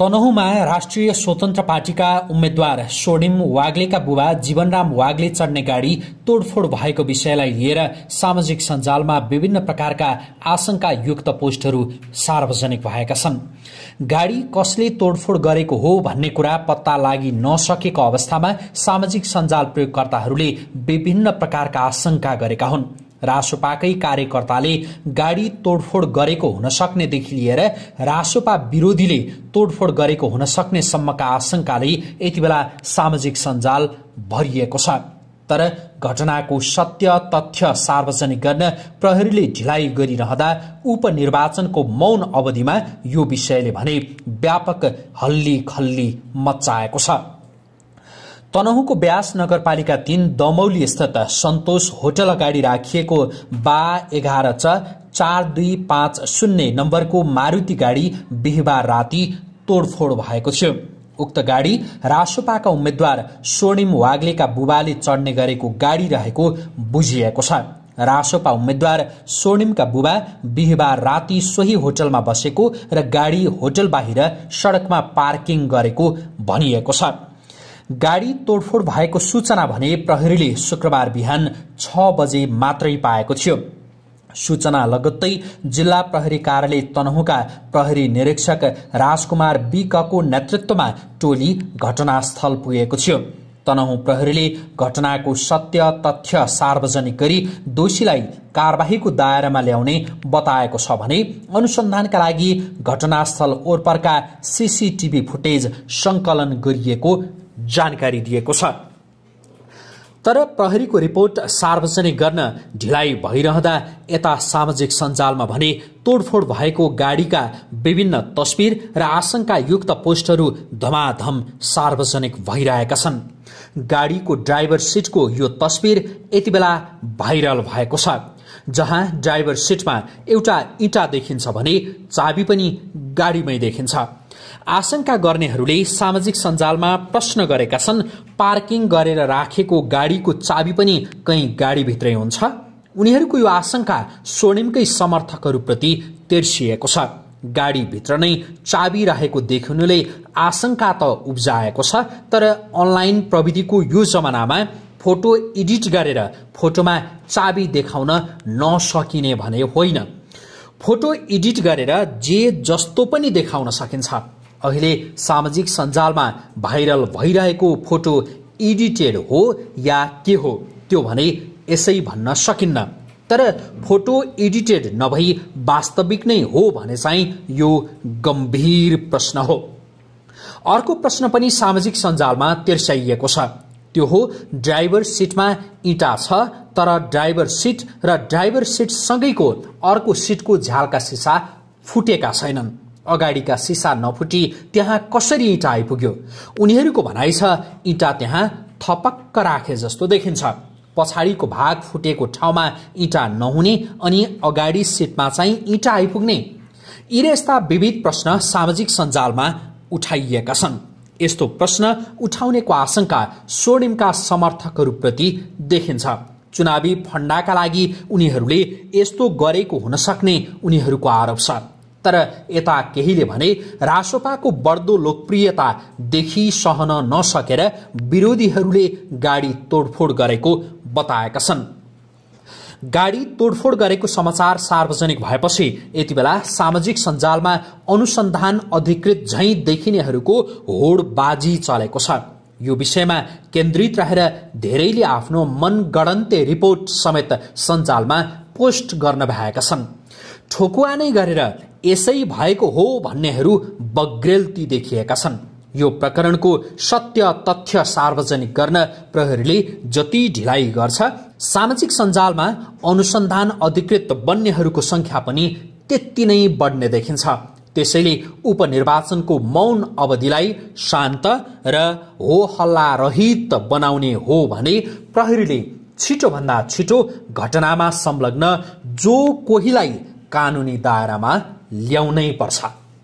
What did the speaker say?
तनहुमा राष्ट्रिय स्वतन्त्र पार्टीका उम्मेद्वार स्वर्णिम वाग्लेका बुबा जीवनराम वाग्ले चढ्ने गाडी तोडफोड भएको विषयलाई लिएर सामाजिक सञ्जालमा विभिन्न प्रकारका आशंकायुक्त पोस्टहरू सार्वजनिक भएका छन् गाडी कसले तोडफोड गरेको हो भन्ने कुरा पत्ता लागि नसकेको अवस्थामा सामाजिक सञ्जाल प्रयोगकर्ताहरूले विभिन्न प्रकारका आशंका गरेका हुन् रासोपाकै कार्यकर्ताले गाडी तोडफोड गरेको हुन सक्नेदेखि लिएर रासोपा विरोधीले तोडफोड गरेको हुन सक्ने सम्मका आशंकाले यति बेला सामाजिक सञ्जाल भरिएको छ तर घटनाको सत्य तथ्य सार्वजनिक गर्न प्रहरीले ढिलाइ गरिरहँदा उपनिर्वाचनको मौन अवधिमा यो विषयले भने व्यापक हल्ली खल्ली मच्चाएको छ तनहुको ब्यास नगरपालिका तीन दमौली स्थित सन्तोष होटल अगाडि राखिएको बा एघार च चार दुई पाँच शून्य नम्बरको मारुति गाडी बिहिबार राति तोडफोड भएको थियो उक्त गाडी रासोपाका उम्मेद्वार स्वर्णिम वाग्लेका बुबाले चढ्ने गरेको गाडी रहेको बुझिएको छ रासोपा उम्मेद्वार स्वर्णिमका बुबा बिहिबार राति सोही होटलमा बसेको र गाडी होटल बाहिर सडकमा पार्किङ गरेको भनिएको छ गाडी तोडफोड भएको सूचना भने प्रहरीले शुक्रबार बिहान छ बजे मात्रै पाएको थियो सूचना लगत्तै जिल्ला प्रहरी कार्यालय तनहुँका प्रहरी निरीक्षक राजकुमार बिकको नेतृत्वमा टोली घटनास्थल पुगेको थियो तनहु प्रहरीले घटनाको सत्य तथ्य सार्वजनिक गरी दोषीलाई कार्यवाहीको दायरामा ल्याउने बताएको छ भने अनुसन्धानका लागि घटनास्थल ओरपरका सिसिटिभी फुटेज सङ्कलन गरिएको जानकारी दिएको छ तर प्रहरीको रिपोर्ट सार्वजनिक गर्न ढिलाइ भइरहँदा यता सामाजिक सञ्जालमा भने तोडफोड भएको गाडीका विभिन्न तस्विर र आशंकायुक्त पोस्टहरू धमाधम सार्वजनिक भइरहेका छन् गाडीको ड्राइभर सिटको यो तस्विर यति बेला भाइरल भएको छ जहाँ ड्राइभर सिटमा एउटा इँटा देखिन्छ भने चाबी पनि गाडीमै देखिन्छ आशंका गर्नेहरूले सामाजिक सञ्जालमा प्रश्न गरेका छन् पार्किङ गरेर राखेको गाडीको चाबी पनि कहीँ गाडीभित्रै हुन्छ उनीहरूको यो आशंका स्वर्णिमकै समर्थकहरूप्रति तेर्सिएको छ गाडीभित्र नै चाबी राखेको देखिनुले आशंका त उब्जाएको छ तर अनलाइन प्रविधिको यो जमानामा फोटो एडिट गरेर फोटोमा चाबी देखाउन नसकिने भने होइन फोटो एडिट गरेर जे जस्तो पनि देखाउन सकिन्छ अहिले सामाजिक सञ्जालमा भाइरल भइरहेको फोटो एडिटेड हो या के हो त्यो भने यसै भन्न सकिन्न तर फोटो एडिटेड नभई वास्तविक नै हो भने चाहिँ यो गम्भीर प्रश्न हो अर्को प्रश्न पनि सामाजिक सञ्जालमा तेर्स्याइएको छ त्यो हो ड्राइभर सिटमा इँटा छ तर ड्राइभर सिट र ड्राइभर सिटसँगैको अर्को सिटको झ्यालका सिसा फुटेका छैनन् अगाडिका सिसा नफुटी त्यहाँ कसरी इँटा आइपुग्यो उनीहरूको भनाइ छ इँटा त्यहाँ थपक्क राखे जस्तो देखिन्छ पछाडिको भाग फुटेको ठाउँमा इँटा नहुने अनि अगाडि सिटमा चाहिँ इँटा आइपुग्ने यी यस्ता विविध प्रश्न सामाजिक सञ्जालमा उठाइएका छन् यस्तो प्रश्न उठाउनेको आशंका स्वर्णिमका समर्थकहरूप्रति देखिन्छ चुनावी फण्डाका लागि उनीहरूले यस्तो गरेको हुन सक्ने उनीहरूको आरोप छ तर यता केहीले भने रासोपाको बढ्दो लोकप्रियता देखि सहन नसकेर विरोधीहरूले गाडी तोडफोड गरेको बताएका छन् गाडी तोडफोड गरेको समाचार सार्वजनिक भएपछि यति बेला सामाजिक सञ्जालमा अनुसन्धान अधिकृत झैँ देखिनेहरूको होडबाजी चलेको छ यो विषयमा केन्द्रित रहेर धेरैले आफ्नो मनगणन्ते रिपोर्ट समेत सञ्जालमा पोस्ट गर्न भएका छन् ठोकुवा नै गरेर यसै भएको हो भन्नेहरू बग्रेलती देखिएका छन् यो प्रकरणको सत्य तथ्य सार्वजनिक गर्न प्रहरीले जति ढिलाइ गर्छ सामाजिक सञ्जालमा अनुसन्धान अधिकृत बन्नेहरूको संख्या पनि त्यति नै बढ्ने देखिन्छ त्यसैले उपनिर्वाचनको मौन अवधिलाई शान्त र हो हल्ला रहित बनाउने हो भने प्रहरीले छिटोभन्दा छिटो घटनामा संलग्न जो कोहीलाई कानुनी दायरामा ल्याउनै पर्छ